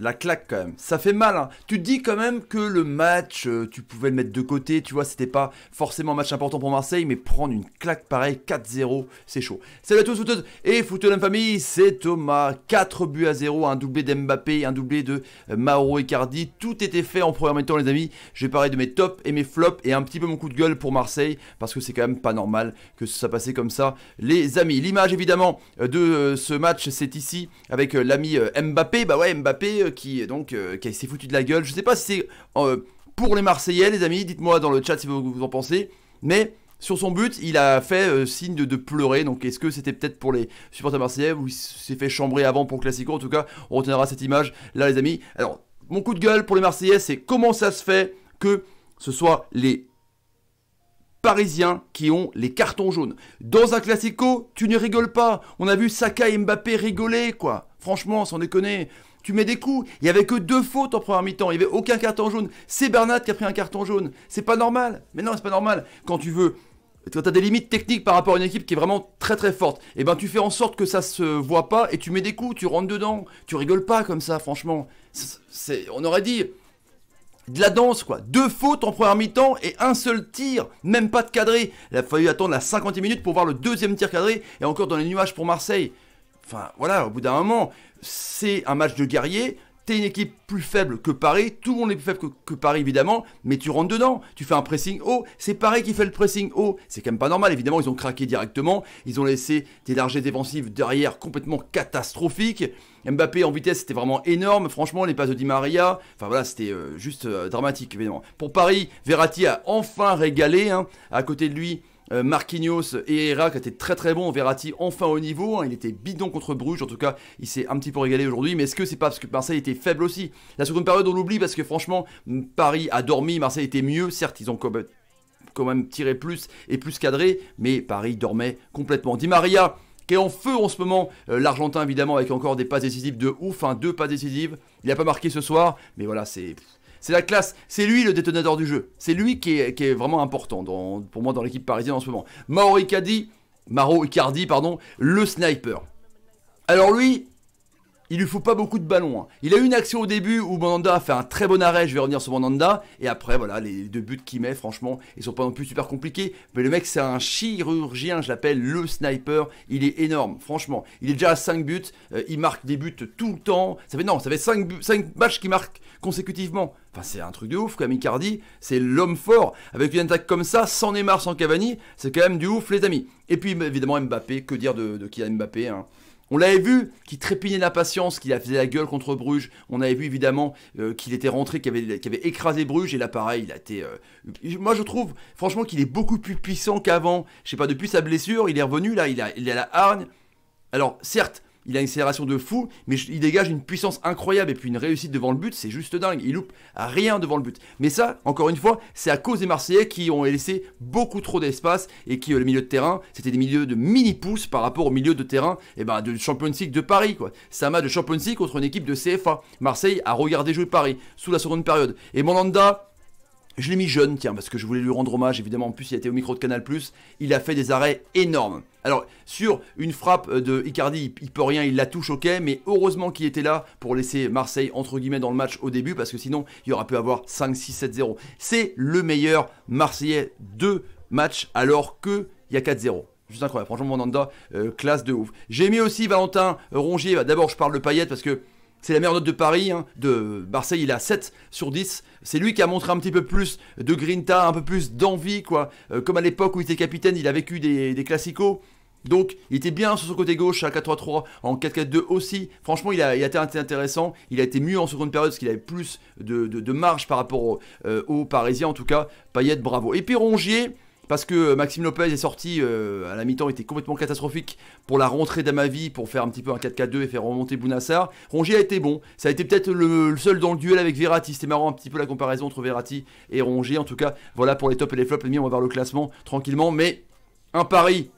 la claque quand même. Ça fait mal. Hein. Tu te dis quand même que le match, euh, tu pouvais le mettre de côté. Tu vois, c'était pas forcément un match important pour Marseille, mais prendre une claque pareille, 4-0, c'est chaud. Salut à tous, footeuses et foot la famille, c'est Thomas. 4 buts à 0, un doublé d'Mbappé, un doublé de euh, Mauro Icardi. Tout était fait en premier temps, les amis. Je vais parler de mes tops et mes flops et un petit peu mon coup de gueule pour Marseille, parce que c'est quand même pas normal que ça passait comme ça, les amis. L'image évidemment euh, de ce match, c'est ici avec l'ami Mbappé. Bah ouais, Mbappé qui donc euh, qui s'est foutu de la gueule. Je sais pas si c'est euh, pour les Marseillais, les amis. Dites-moi dans le chat si vous, en pensez. Mais sur son but, il a fait euh, signe de, pleurer. Donc, est-ce que c'était peut-être pour les supporters marseillais ou il s'est fait chambrer avant pour Classico En tout cas, on retiendra cette image là, les amis. Alors, mon coup de gueule pour les Marseillais, c'est comment ça se fait que ce soit les Parisiens qui ont les cartons jaunes. Dans un Classico, tu ne rigoles pas. On a vu Saka et Mbappé rigoler, quoi. Franchement, sans déconner tu mets des coups. Il n'y avait que deux fautes en première mi-temps. Il n'y avait aucun carton jaune. C'est Bernat qui a pris un carton jaune. C'est pas normal. Mais non, c'est pas normal. Quand tu veux, quand tu as des limites techniques par rapport à une équipe qui est vraiment très très forte, et eh ben tu fais en sorte que ça se voit pas et tu mets des coups, tu rentres dedans. Tu rigoles pas comme ça, franchement. C'est, on aurait dit de la danse quoi. Deux fautes en première mi-temps et un seul tir, même pas de cadré. Il a fallu attendre la 50e minute pour voir le deuxième tir cadré et encore dans les nuages pour Marseille. Enfin, voilà, au bout d'un moment, c'est un match de guerrier. T'es une équipe plus faible que Paris. Tout le monde est plus faible que, Paris, évidemment. Mais tu rentres dedans. Tu fais un pressing haut. C'est Paris qui fait le pressing haut. C'est quand même pas normal. Évidemment, ils ont craqué directement. Ils ont laissé des larges défensives derrière complètement catastrophiques. Mbappé en vitesse, c'était vraiment énorme. Franchement, les passes de Di Maria. Enfin voilà, c'était euh, juste euh, dramatique, évidemment. Pour Paris, Verratti a enfin régalé. Hein, à côté de lui, euh, Marquinhos et Herrera qui étaient très très bons, Verratti enfin au niveau, hein. il était bidon contre Bruges, en tout cas il s'est un petit peu régalé aujourd'hui, mais est-ce que c'est pas parce que Marseille était faible aussi La seconde période on l'oublie parce que franchement Paris a dormi, Marseille était mieux, certes ils ont quand même, tiré plus et plus cadré, mais Paris dormait complètement. Di Maria qui est en feu en ce moment, euh, l'Argentin évidemment avec encore des passes décisives de ouf, hein. deux passes décisives, il n'a pas marqué ce soir, mais voilà c'est c'est la classe, c'est lui le détonateur du jeu. C'est lui qui est, vraiment important pour moi dans l'équipe parisienne en ce moment. Mauro Icardi, Maro Icardi, pardon, le sniper. Alors lui, il lui faut pas beaucoup de ballons. Hein. Il a eu une action au début où Mandanda a fait un très bon arrêt, je vais revenir sur Mandanda, et après voilà, les deux buts qu'il met, franchement, ils sont pas non plus super compliqués, mais le mec c'est un chirurgien, je l'appelle le sniper, il est énorme, franchement. Il est déjà à 5 buts, euh, il marque des buts tout le temps, ça fait non, ça fait 5, 5 matchs qu'il marque consécutivement. Enfin, c'est un truc de ouf, quand même, Icardi, c'est l'homme fort. Avec une attaque comme ça, sans Neymar, sans Cavani, c'est quand même du ouf, les amis. Et puis, évidemment, Mbappé, que dire de, qui a Mbappé hein. On l'avait vu qui trépignait d'impatience, qui a faisait la gueule contre Bruges. On avait vu évidemment euh, qu'il était rentré, qu'il avait, écrasé Bruges. Et là, pareil, il a été. Euh, moi, je trouve, franchement, qu'il est beaucoup plus puissant qu'avant. Je sais pas, depuis sa blessure, il est revenu. Là, il a, il a la hargne. Alors, certes, il a une accélération de fou, mais il dégage une puissance incroyable et puis une réussite devant le but, c'est juste dingue. Il loupe rien devant le but. Mais ça, encore une fois, c'est à cause des Marseillais qui ont laissé beaucoup trop d'espace et qui, euh, le milieu de terrain, c'était des milieux de mini-pouces par rapport au milieu de terrain et eh ben, de Champions League de Paris. Quoi. C'est un match de Champions League contre une équipe de CFA. Marseille a regardé jouer Paris sous la seconde période. Et Mandanda, je l'ai mis jeune, tiens, parce que je voulais lui rendre hommage, évidemment. En plus, il était au micro de Canal. Il a fait des arrêts énormes. Alors, sur une frappe de Icardi, il peut rien, il la touche, ok, mais heureusement qu'il était là pour laisser Marseille, entre guillemets, dans le match au début, parce que sinon, il y aurait pu avoir 5, 6, 7, 0. C'est le meilleur Marseillais de match, alors qu'il y a 4-0. Juste incroyable. Franchement, mon euh, classe de ouf. J'ai mis aussi Valentin Rongier. D'abord, je parle de Payet parce que c'est la meilleure note de Paris, hein. de Marseille, il a 7 sur 10. C'est lui qui a montré un petit peu plus de grinta, un peu plus d'envie, quoi. Euh, comme à l'époque où il était capitaine, il a vécu des, des classicos. Donc, il était bien sur son côté gauche à 4-3-3, en 4-4-2 aussi. Franchement, il a, été intéressant. Il a été mieux en seconde période parce qu'il avait plus de, marge par rapport aux euh, Parisiens, en tout cas. Payet, bravo. Et puis Rongier, parce que euh, Maxime Lopez est sorti euh, à la mi-temps, était complètement catastrophique pour la rentrée d'Amavi, pour faire un petit peu un 4-4-2 et faire remonter Bounassar. Rongier a été bon, ça a été peut-être le, seul dans le duel avec Verratti, c'était marrant un petit peu la comparaison entre Verratti et Rongier. En tout cas, voilà pour les tops et les flops, on va voir le classement tranquillement, mais un pari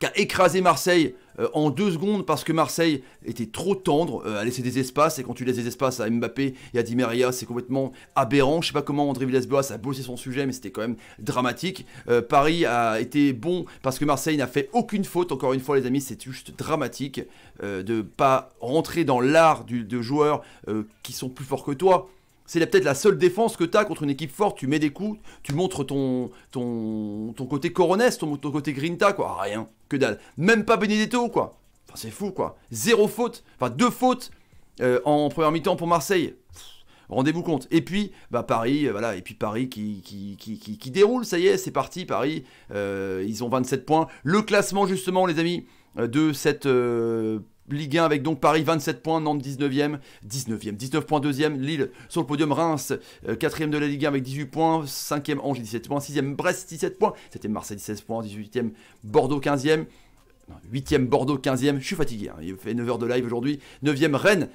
qui a écrasé Marseille euh, en deux secondes parce que Marseille était trop tendre, euh, à laisser des espaces, et quand tu laisses des espaces à Mbappé et à Di Maria, c'est complètement aberrant. Je sais pas comment André Villas-Boas a bossé son sujet, mais c'était quand même dramatique. Euh, Paris a été bon parce que Marseille n'a fait aucune faute, encore une fois les amis, c'est juste dramatique de pas rentrer dans l'art de joueurs qui sont plus forts que toi. C'est peut-être la seule défense que tu as contre une équipe forte. Tu mets des coups, tu montres ton, ton, ton côté coronès, ton, ton, côté grinta, quoi. Ah, rien, que dalle. Même pas Benedetto, quoi. Enfin, c'est fou, quoi. Zéro faute, enfin deux fautes euh, en première mi-temps pour Marseille. Rendez-vous compte. Et puis, bah, Paris, euh, voilà, et puis Paris qui, qui, qui, qui, déroule, ça y est, c'est parti, Paris. Euh, ils ont 27 points. Le classement, justement, les amis, de cette Ligue 1 avec donc Paris 27 points, Nantes 19e, 19e, 19 points 2e, Lille sur le podium, Reims 4e euh, de la Ligue 1 avec 18 points, 5e Angers 17 points, 6e Brest 17 points, c'était Marseille 16 points, 18e Bordeaux 15e. 8e Bordeaux, 15e, je suis fatigué, hein, il fait 9h de live aujourd'hui. 9e Rennes,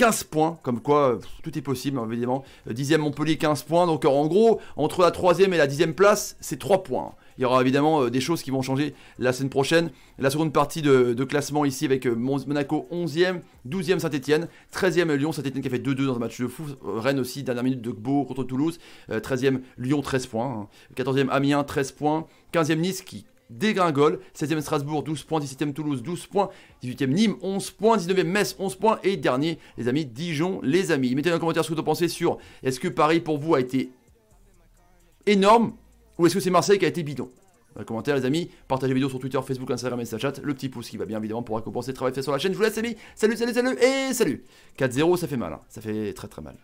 15 points, comme quoi tout est possible, évidemment. 10 euh, 10e Montpellier, 15 points. Donc en gros, entre la 3ème et la 10 10e place, c'est 3 points. Il y aura évidemment euh, des choses qui vont changer la semaine prochaine. La seconde partie de, classement ici avec euh, Monaco 11e, 12e Saint-Etienne, 13e Lyon, Saint-Etienne qui a fait 2-2 dans un match de fou. Rennes aussi, dernière minute de Gbo contre Toulouse. 13e Lyon, 13 points. 14e hein. Amiens, 13 points. 15e Nice qui dégringole. 16e Strasbourg, 12 points. 17e Toulouse, 12 points. 18e Nîmes, 11 points. 19e Metz, 11 points. Et dernier, les amis, Dijon, les amis. Mettez un commentaire ce que vous en pensez sur est-ce que Paris pour vous a été énorme ou est-ce que c'est Marseille qui a été bidon dans les les amis, partagez la vidéo sur Twitter, Facebook, Instagram et Snapchat, le petit pouce qui va bien évidemment pour récompenser le travail fait sur la chaîne, je vous laisse les amis, salut, salut, salut, et salut 4-0 ça fait mal, hein. ça fait très très mal.